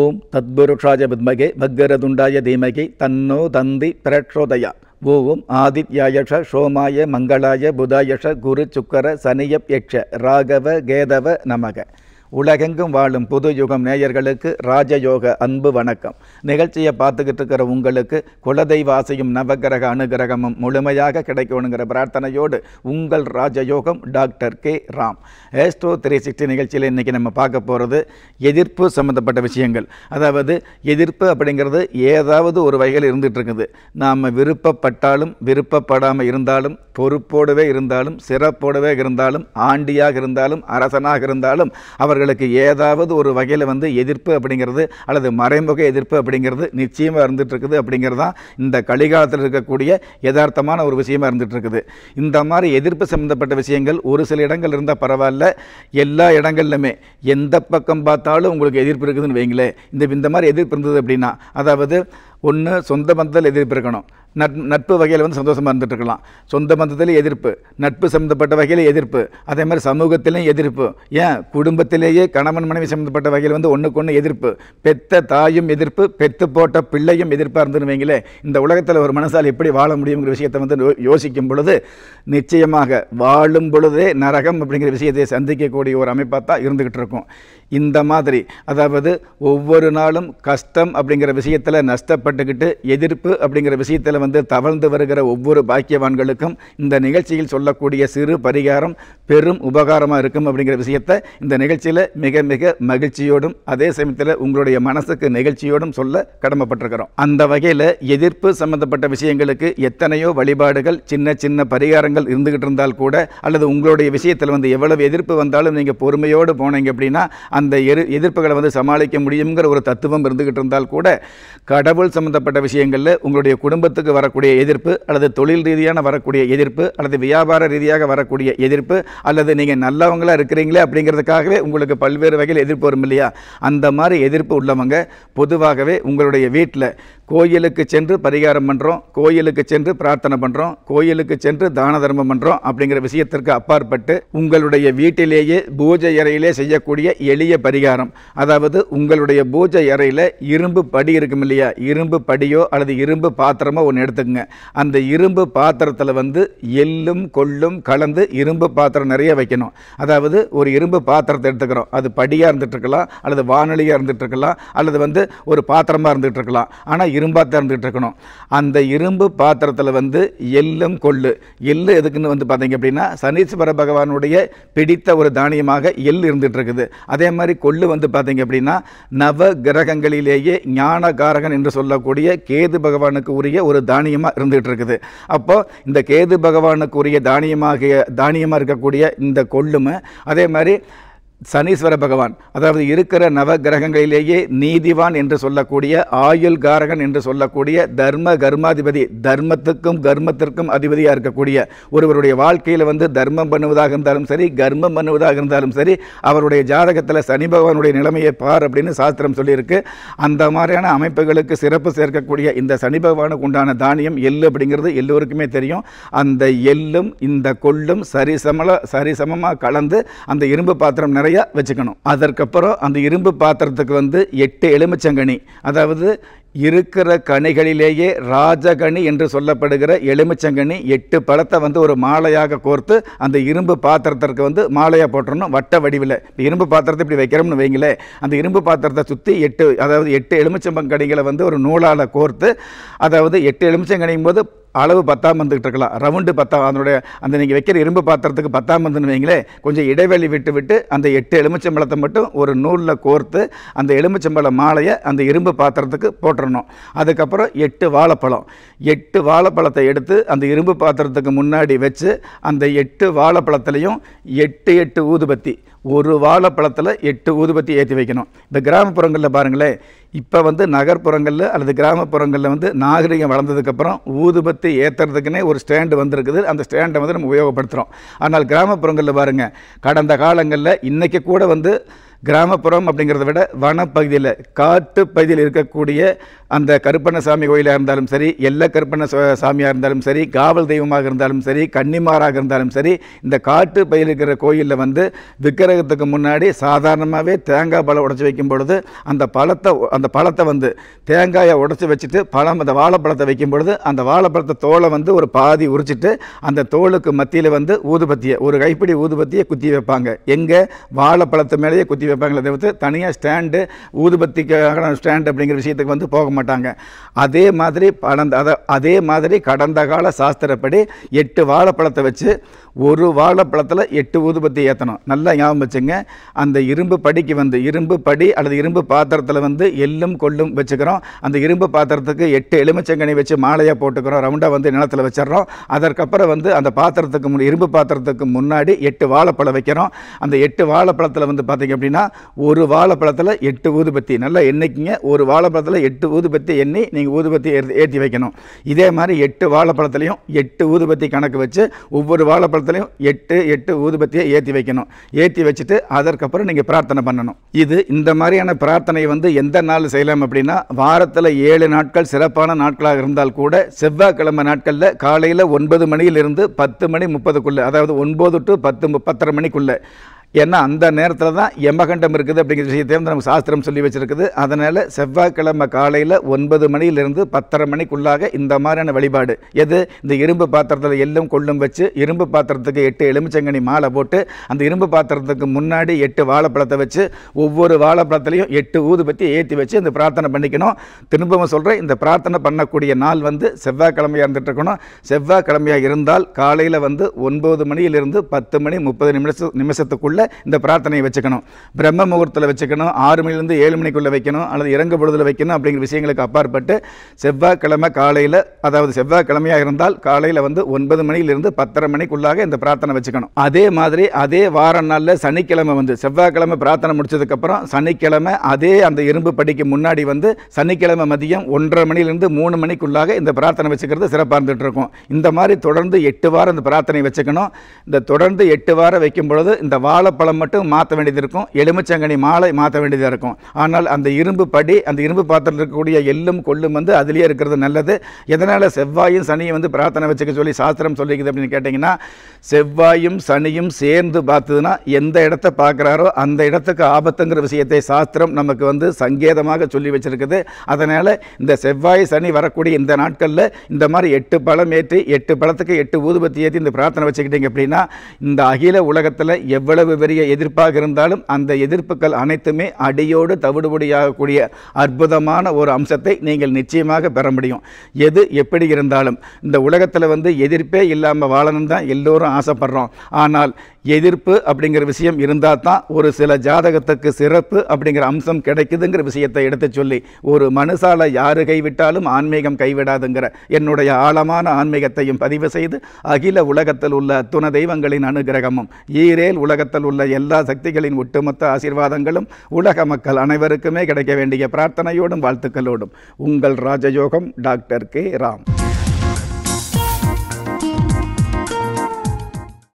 ஓம் தத்புருஷாய வித்மகே பக்கரதுண்டாய தீமகி தன்னோ தந்தி பிரட்சோதயா ஓம் ஆதித்யாயஷ சோமாய மங்களாய புதாயஷ குரு சுக்கர சனியப் யக்ஷ ராகவ கேதவ நமக உலகெங்கும் வாழும் புது யுகம் நேயர்களுக்கு ராஜயோக அன்பு வணக்கம் நிகழ்ச்சியை பார்த்துக்கிட்டு இருக்கிற உங்களுக்கு குலதெய்வாசையும் நவகிரக அனுகிரகமும் முழுமையாக கிடைக்கணுங்கிற பிரார்த்தனையோடு உங்கள் Rajayogam doctor K Ram astro three sixty நிகழ்ச்சியில் இன்றைக்கி நம்ம பார்க்க போகிறது எதிர்ப்பு சம்மந்தப்பட்ட விஷயங்கள் அதாவது எதிர்ப்பு அப்படிங்கிறது ஏதாவது ஒரு வகையில் இருந்துகிட்டு இருக்குது நாம் விருப்பப்பட்டாலும் விருப்பப்படாமல் இருந்தாலும் பொறுப்போடவே இருந்தாலும் சிறப்போடவே இருந்தாலும் ஆண்டியாக இருந்தாலும் அரசனாக இருந்தாலும் அவர்கள் அவர்களுக்கு ஏதாவது ஒரு வகையில் வந்து எதிர்ப்பு அப்படிங்கிறது அல்லது மறைமுக எதிர்ப்பு அப்படிங்கிறது நிச்சயமாக இருந்துகிட்டு இருக்குது அப்படிங்கிறது தான் இந்த கலிகாலத்தில் இருக்கக்கூடிய யதார்த்தமான ஒரு விஷயமாக இருந்துகிட்டு இருக்குது இந்த மாதிரி எதிர்ப்பு சம்மந்தப்பட்ட விஷயங்கள் ஒரு சில இடங்கள் இருந்தால் பரவாயில்ல எல்லா இடங்கள்லுமே எந்த பக்கம் பார்த்தாலும் உங்களுக்கு எதிர்ப்பு இருக்குதுன்னு வைங்களேன் இந்த இந்த மாதிரி எதிர்ப்பு இருந்தது அப்படின்னா அதாவது ஒன்று சொந்த பந்தத்தில் எதிர்ப்பு இருக்கணும் நட் நட்பு வகையில் வந்து சந்தோஷமாக இருந்துகிட்ருக்கலாம் சொந்த பந்தத்தில் எதிர்ப்பு நட்பு சம்மந்தப்பட்ட வகையில் எதிர்ப்பு அதே மாதிரி சமூகத்திலையும் எதிர்ப்பு ஏன் குடும்பத்திலேயே கணவன் மனைவி சம்மந்தப்பட்ட வகையில் வந்து ஒன்றுக்கு ஒன்று எதிர்ப்பு பெத்த தாயும் எதிர்ப்பு பெத்து போட்ட பிள்ளையும் எதிர்ப்பாக இருந்துருவீங்களே இந்த உலகத்தில் ஒரு மனசால் எப்படி வாழ முடியுங்கிற விஷயத்தை வந்து யோசிக்கும் பொழுது நிச்சயமாக வாழும் பொழுதே நரகம் அப்படிங்கிற விஷயத்தை சந்திக்கக்கூடிய ஒரு அமைப்பாக தான் இருந்துக்கிட்டு இருக்கும் இந்த மாதிரி அதாவது ஒவ்வொரு நாளும் கஷ்டம் அப்படிங்கிற விஷயத்தில் நஷ்டப்பட்டுக்கிட்டு எதிர்ப்பு அப்படிங்கிற விஷயத்தில் வந்து தவழ்ந்து வருகிற ஒவ்வொரு பாக்கியவான்களுக்கும் இந்த நிகழ்ச்சியில் சொல்லக்கூடிய சிறு பரிகாரம் பெரும் உபகாரமாக இருக்கும் அப்படிங்கிற விஷயத்தை இந்த நிகழ்ச்சியில் மிக மிக மகிழ்ச்சியோடும் அதே சமயத்தில் உங்களுடைய மனசுக்கு நிகழ்ச்சியோடும் சொல்ல கடமைப்பட்டிருக்கிறோம் அந்த வகையில் எதிர்ப்பு சம்பந்தப்பட்ட விஷயங்களுக்கு எத்தனையோ வழிபாடுகள் சின்ன சின்ன பரிகாரங்கள் இருந்துகிட்டு இருந்தால் கூட அல்லது உங்களுடைய விஷயத்தில் வந்து எவ்வளவு எதிர்ப்பு வந்தாலும் நீங்கள் பொறுமையோடு போனீங்க அப்படின்னா அந்த அந்த எரு எதிர்ப்புகளை வந்து சமாளிக்க முடியுங்கிற ஒரு தத்துவம் இருந்துக்கிட்டு இருந்தால் கூட கடவுள் சம்மந்தப்பட்ட விஷயங்களில் உங்களுடைய குடும்பத்துக்கு வரக்கூடிய எதிர்ப்பு அல்லது தொழில் ரீதியான வரக்கூடிய எதிர்ப்பு அல்லது வியாபார ரீதியாக வரக்கூடிய எதிர்ப்பு அல்லது நீங்கள் நல்லவங்களாக இருக்கிறீங்களே அப்படிங்கிறதுக்காகவே உங்களுக்கு பல்வேறு வகையில் எதிர்ப்பு வரும் இல்லையா அந்த மாதிரி எதிர்ப்பு உள்ளவங்க பொதுவாகவே உங்களுடைய வீட்டில் கோயிலுக்கு சென்று பரிகாரம் பண்ணுறோம் கோயிலுக்கு சென்று பிரார்த்தனை பண்ணுறோம் கோயிலுக்கு சென்று தான தர்மம் பண்ணுறோம் அப்படிங்கிற விஷயத்திற்கு அப்பாற்பட்டு உங்களுடைய வீட்டிலேயே பூஜை அறையிலே செய்யக்கூடிய எளிய எளிய பரிகாரம் அதாவது உங்களுடைய பூஜை அறையில் இரும்பு படி இருக்கும் இல்லையா இரும்பு படியோ அல்லது இரும்பு பாத்திரமோ ஒன்று எடுத்துக்கோங்க அந்த இரும்பு பாத்திரத்தில் வந்து எள்ளும் கொள்ளும் கலந்து இரும்பு பாத்திரம் நிறைய வைக்கணும் அதாவது ஒரு இரும்பு பாத்திரத்தை எடுத்துக்கிறோம் அது படியாக இருந்துகிட்ருக்கலாம் அல்லது வானொலியாக இருந்துகிட்ருக்கலாம் அல்லது வந்து ஒரு பாத்திரமாக இருந்துகிட்ருக்கலாம் ஆனால் இரும்பாக தான் இருந்துகிட்ருக்கணும் அந்த இரும்பு பாத்திரத்தில் வந்து எள்ளும் கொள்ளு எள்ளு எதுக்குன்னு வந்து பார்த்தீங்க அப்படின்னா சனீஸ்வர பகவானுடைய பிடித்த ஒரு தானியமாக எள் இருந்துகிட்ருக்குது அதே மாதிரி கொள்ளு வந்து பார்த்தீங்க அப்படின்னா நவ கிரகங்களிலேயே ஞானகாரகன் என்று சொல்லக்கூடிய கேது பகவானுக்கு உரிய ஒரு தானியமாக இருந்துகிட்டு இருக்குது அப்போது இந்த கேது பகவானுக்கு உரிய தானியமாகிய தானியமாக இருக்கக்கூடிய இந்த கொள்ளுமை அதே மாதிரி சனீஸ்வர பகவான் அதாவது இருக்கிற நவ கிரகங்களிலேயே நீதிவான் என்று சொல்லக்கூடிய ஆயுள் காரகன் என்று சொல்லக்கூடிய தர்ம கர்மாதிபதி தர்மத்துக்கும் கர்மத்திற்கும் அதிபதியாக இருக்கக்கூடிய ஒருவருடைய வாழ்க்கையில் வந்து தர்மம் பண்ணுவதாக இருந்தாலும் சரி கர்மம் பண்ணுவதாக இருந்தாலும் சரி அவருடைய ஜாதகத்தில் சனி பகவானுடைய நிலைமையை பார் அப்படின்னு சாஸ்திரம் சொல்லியிருக்கு அந்த மாதிரியான அமைப்புகளுக்கு சிறப்பு சேர்க்கக்கூடிய இந்த சனி பகவானுக்கு உண்டான தானியம் எள்ளு அப்படிங்கிறது எல்லோருக்குமே தெரியும் அந்த எள்ளும் இந்த கொள்ளும் சரிசமல சரிசமமாக கலந்து அந்த இரும்பு பாத்திரம் நிறைய வச்சுக்கணும் அதற்கப்புறம் அந்த இரும்பு பாத்திரத்துக்கு வந்து எட்டு எலுமிச்சங்கனி அதாவது இருக்கிற கனிகளிலேயே ராஜகனி என்று சொல்லப்படுகிற எலுமிச்சங்கனி எட்டு பழத்தை வந்து ஒரு மாலையாக கோர்த்து அந்த இரும்பு பாத்திரத்திற்கு வந்து மாலையாக போட்டுறணும் வட்ட வடிவில் இரும்பு பாத்திரத்தை இப்படி வைக்கிறோம்னு வைங்களே அந்த இரும்பு பாத்திரத்தை சுற்றி எட்டு அதாவது எட்டு எலுமிச்சம்பங்கனிகளை வந்து ஒரு நூலால் கோர்த்து அதாவது எட்டு எலுமிச்சங்கனியும் போது அளவு பத்தாம் வந்துக்கிட்டு இருக்கலாம் ரவுண்டு பத்தாம் அதனுடைய அந்த நீங்கள் வைக்கிற இரும்பு பாத்திரத்துக்கு பத்தாம் வந்துன்னு வைங்களே கொஞ்சம் இடைவெளி விட்டு விட்டு அந்த எட்டு எலுமிச்சம்பழத்தை மட்டும் ஒரு நூலில் கோர்த்து அந்த எலுமிச்சம்பழ மாலையை அந்த இரும்பு பாத்திரத்துக்கு போட்டுறோம் போட்டுடணும் அதுக்கப்புறம் எட்டு வாழைப்பழம் எட்டு வாழைப்பழத்தை எடுத்து அந்த இரும்பு பாத்திரத்துக்கு முன்னாடி வச்சு அந்த எட்டு வாழைப்பழத்துலேயும் எட்டு எட்டு ஊதுபத்தி ஒரு வாழைப்பழத்தில் எட்டு ஊதுபத்தி ஏற்றி வைக்கணும் இந்த கிராமப்புறங்களில் பாருங்களேன் இப்போ வந்து நகர்ப்புறங்களில் அல்லது கிராமப்புறங்களில் வந்து நாகரிகம் வளர்ந்ததுக்கப்புறம் ஊதுபத்தி ஏற்றுறதுக்குன்னே ஒரு ஸ்டாண்டு வந்திருக்குது அந்த ஸ்டாண்டை வந்து நம்ம உபயோகப்படுத்துகிறோம் ஆனால் கிராமப்புறங்களில் பாருங்கள் கடந்த காலங்களில் இன்றைக்கி கூட வந்து கிராமப்புறம் அப்படிங்கிறத விட வனப்பகுதியில் காட்டு பகுதியில் இருக்கக்கூடிய அந்த கருப்பண்ணசாமி கோயிலாக இருந்தாலும் சரி எல்லா கருப்பண்ண சாமியாக இருந்தாலும் சரி காவல் தெய்வமாக இருந்தாலும் சரி கன்னிமாராக இருந்தாலும் சரி இந்த காட்டு பகுதியில் இருக்கிற கோயிலில் வந்து விக்கிரகத்துக்கு முன்னாடி சாதாரணமாகவே தேங்காய் பழம் உடச்சி வைக்கும் பொழுது அந்த பழத்தை அந்த பழத்தை வந்து தேங்காயை உடச்சி வச்சுட்டு பழம் அந்த வாழைப்பழத்தை வைக்கும் பொழுது அந்த வாழைப்பழத்தை தோலை வந்து ஒரு பாதி உரிச்சிட்டு அந்த தோலுக்கு மத்தியில் வந்து ஊதுபத்தியை ஒரு கைப்பிடி ஊதுபத்தியை குத்தி வைப்பாங்க எங்கே வாழைப்பழத்து மேலேயே குத்தி வைப்பாங்களே தவிர்த்து தனியாக ஸ்டாண்டு ஊதுபத்திக்காக ஸ்டாண்டு அப்படிங்கிற விஷயத்துக்கு வந்து போக மாட்டாங்க அதே மாதிரி கடந்த அதை அதே மாதிரி கடந்த கால சாஸ்திரப்படி எட்டு வாழைப்பழத்தை வச்சு ஒரு வாழைப்பழத்தில் எட்டு ஊதுபத்தி ஏற்றணும் நல்லா ஞாபகம் வச்சுங்க அந்த இரும்பு படிக்கு வந்து இரும்பு படி அல்லது இரும்பு பாத்திரத்தில் வந்து எள்ளும் கொள்ளும் வச்சுக்கிறோம் அந்த இரும்பு பாத்திரத்துக்கு எட்டு எலுமிச்சங்கனி வச்சு மாலையாக போட்டுக்கிறோம் ரவுண்டாக வந்து நிலத்தில் வச்சிடறோம் அதற்கப்புறம் வந்து அந்த பாத்திரத்துக்கு முன் இரும்பு பாத்திரத்துக்கு முன்னாடி எட்டு வாழைப்பழம் வைக்கிறோம் அந்த எட்டு வாழைப்பழத்தில் வந்து பார்த்திங்க அப்படின்னா ஒரு வாழைப்பழத்தில் எட்டு ஊதுபத்தி நல்லா எண்ணிக்கிங்க ஒரு வாழைப்பழத்தில் எட்டு ஊதுபத்தி எண்ணி நீங்கள் ஊதுபத்தி ஏற்றி வைக்கணும் இதே மாதிரி எட்டு வாழைப்பழத்துலையும் எட்டு ஊதுபத்தி கணக்கு வச்சு ஒவ்வொரு வாழைப்பழம் பக்கத்துலையும் எட்டு எட்டு ஊதுபத்தியை ஏற்றி வைக்கணும் ஏற்றி வச்சுட்டு அதற்கப்புறம் நீங்கள் பிரார்த்தனை பண்ணணும் இது இந்த மாதிரியான பிரார்த்தனை வந்து எந்த நாள் செய்யலாம் அப்படின்னா வாரத்தில் ஏழு நாட்கள் சிறப்பான நாட்களாக இருந்தால் கூட செவ்வாய்க்கிழமை நாட்களில் காலையில் ஒன்பது மணியிலிருந்து பத்து மணி முப்பதுக்குள்ளே அதாவது ஒன்பது டு பத்து பத்தரை மணிக்குள்ளே ஏன்னா அந்த நேரத்தில் தான் யமகண்டம் இருக்குது அப்படிங்கிற விஷயத்தை வந்து நமக்கு சாஸ்திரம் சொல்லி வச்சுருக்குது அதனால் செவ்வாய்க்கிழமை காலையில் ஒன்பது மணியிலிருந்து பத்தரை மணிக்குள்ளாக இந்த மாதிரியான வழிபாடு எது இந்த இரும்பு பாத்திரத்தில் எள்ளும் கொள்ளும் வச்சு இரும்பு பாத்திரத்துக்கு எட்டு எலுமிச்சங்கனி மாலை போட்டு அந்த இரும்பு பாத்திரத்துக்கு முன்னாடி எட்டு வாழைப்பழத்தை வச்சு ஒவ்வொரு வாழைப்பழத்துலையும் எட்டு ஊதுபத்தி ஏற்றி வச்சு இந்த பிரார்த்தனை பண்ணிக்கணும் திரும்பவும் சொல்கிறேன் இந்த பிரார்த்தனை பண்ணக்கூடிய நாள் வந்து செவ்வாய்க்கிழமையாக இருந்துட்டு இருக்கணும் செவ்வாய்க்கிழமையாக இருந்தால் காலையில் வந்து ஒன்பது மணியிலிருந்து பத்து மணி முப்பது நிமிஷம் நிமிஷத்துக்குள்ளே இந்த பிரார்த்தனையை வச்சுக்கணும் பிரம்ம முகூர்த்தத்தில் வச்சுக்கணும் ஆறு மணிலேருந்து ஏழு மணிக்குள்ளே வைக்கணும் அல்லது இறங்கு பொழுதில் வைக்கணும் அப்படிங்கிற விஷயங்களுக்கு அப்பாற்பட்டு செவ்வாய்க்கிழமை காலையில் அதாவது செவ்வாய்க்கிழமையாக இருந்தால் காலையில் வந்து ஒன்பது மணியிலிருந்து பத்தரை மணிக்குள்ளாக இந்த பிரார்த்தனை வச்சுக்கணும் அதே மாதிரி அதே வார நாளில் சனிக்கிழமை வந்து செவ்வாய்க்கிழமை பிரார்த்தனை முடிச்சதுக்கப்புறம் சனிக்கிழமை அதே அந்த இரும்பு படிக்கு முன்னாடி வந்து சனிக்கிழமை மதியம் ஒன்றரை மணிலிருந்து மூணு மணிக்குள்ளாக இந்த பிரார்த்தனை வச்சுக்கிறது சிறப்பாக இருந்துகிட்டு இருக்கும் இந்த மாதிரி தொடர்ந்து எட்டு வாரம் இந்த பிரார்த்தனை வச்சுக்கணும் இந்த தொடர்ந்து எட்டு வாரம் வைக்கும் பொழுது இந்த வாழ வாழைப்பழம் மட்டும் மாற்ற வேண்டியது இருக்கும் எலுமிச்சங்கனி மாலை மாற்ற வேண்டியதாக இருக்கும் ஆனால் அந்த இரும்பு படி அந்த இரும்பு பாத்திரத்தில் இருக்கக்கூடிய எள்ளும் கொள்ளும் வந்து அதுலேயே இருக்கிறது நல்லது எதனால் செவ்வாயும் சனியும் வந்து பிரார்த்தனை வச்சுக்க சொல்லி சாஸ்திரம் சொல்லிக்குது அப்படின்னு கேட்டிங்கன்னா செவ்வாயும் சனியும் சேர்ந்து பார்த்ததுன்னா எந்த இடத்த பார்க்குறாரோ அந்த இடத்துக்கு ஆபத்துங்கிற விஷயத்தை சாஸ்திரம் நமக்கு வந்து சங்கேதமாக சொல்லி வச்சுருக்குது அதனால் இந்த செவ்வாய் சனி வரக்கூடிய இந்த நாட்களில் இந்த மாதிரி எட்டு பழம் ஏற்றி எட்டு பழத்துக்கு எட்டு ஊதுபத்தி ஏற்றி இந்த பிரார்த்தனை வச்சுக்கிட்டீங்க அப்படின்னா இந்த அகில உலகத்தில் எவ்வளவு பெரிய எதிர்ப்பாக இருந்தாலும் அந்த எதிர்ப்புகள் அனைத்துமே அடியோடு தவிடுபடியாகக்கூடிய அற்புதமான ஒரு அம்சத்தை நீங்கள் நிச்சயமாக பெற முடியும் எது எப்படி இருந்தாலும் இந்த உலகத்தில் வந்து எதிர்ப்பே இல்லாமல் வாழணும் தான் எல்லோரும் ஆசைப்படுறோம் ஆனால் எதிர்ப்பு அப்படிங்கிற விஷயம் இருந்தால் தான் ஒரு சில ஜாதகத்துக்கு சிறப்பு அப்படிங்கிற அம்சம் கிடைக்குதுங்கிற விஷயத்தை எடுத்து சொல்லி ஒரு மனுசால யாரு கைவிட்டாலும் ஆன்மீகம் கைவிடாதுங்கிற என்னுடைய ஆழமான ஆன்மீகத்தையும் பதிவு செய்து அகில உலகத்தில் உள்ள துண தெய்வங்களின் அனுகிரகமும் ஈரேல் உலகத்தில் உள்ள எல்லா சக்திகளின் ஒட்டுமொத்த ஆசீர்வாதங்களும் உலக மக்கள் அனைவருக்குமே கிடைக்க வேண்டிய பிரார்த்தனையோடும் வாழ்த்துக்களோடும் உங்கள் ராஜயோகம் டாக்டர் கே ராம்